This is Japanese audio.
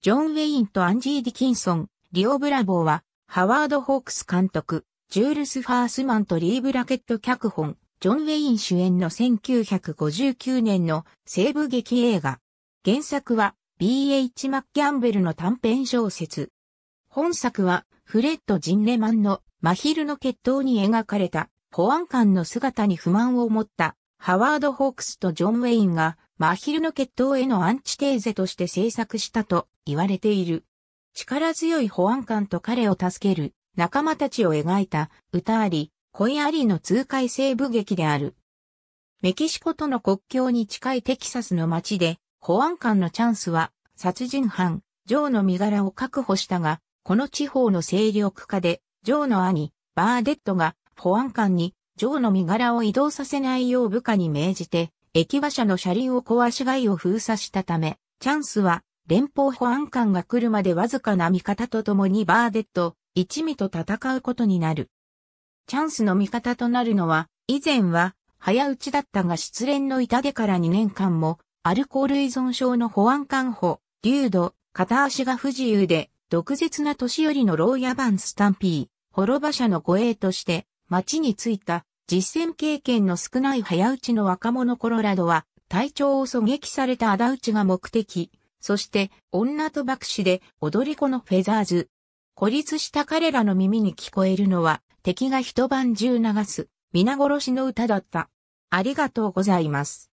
ジョン・ウェインとアンジー・ディキンソン、リオ・ブラボーは、ハワード・ホークス監督、ジュールス・ファースマンとリー・ブラケット脚本、ジョン・ウェイン主演の1959年の西部劇映画。原作は B.H. マッキャンベルの短編小説。本作はフレッド・ジンレマンの真昼の決闘に描かれた保安官の姿に不満を持ったハワード・ホークスとジョン・ウェインが、マヒルの決闘へのアンチテーゼとして制作したと言われている。力強い保安官と彼を助ける仲間たちを描いた歌あり、恋ありの痛快西部劇である。メキシコとの国境に近いテキサスの街で、保安官のチャンスは殺人犯、ジョーの身柄を確保したが、この地方の勢力下で、ジョーの兄、バーデットが保安官にジョーの身柄を移動させないよう部下に命じて、駅馬車の車輪を壊し街を封鎖したため、チャンスは連邦保安官が来るまでわずかな味方と共にバーデット、一味と戦うことになる。チャンスの味方となるのは、以前は早打ちだったが失恋の痛手から2年間も、アルコール依存症の保安官補、ー度、片足が不自由で、毒舌な年寄りの牢野番スタンピー、滅馬車の護衛として、町に着いた実戦経験の少ない早打ちの若者コロラドは、体調を狙撃された仇討ちが目的、そして女と爆死で踊り子のフェザーズ。孤立した彼らの耳に聞こえるのは、敵が一晩中流す、皆殺しの歌だった。ありがとうございます。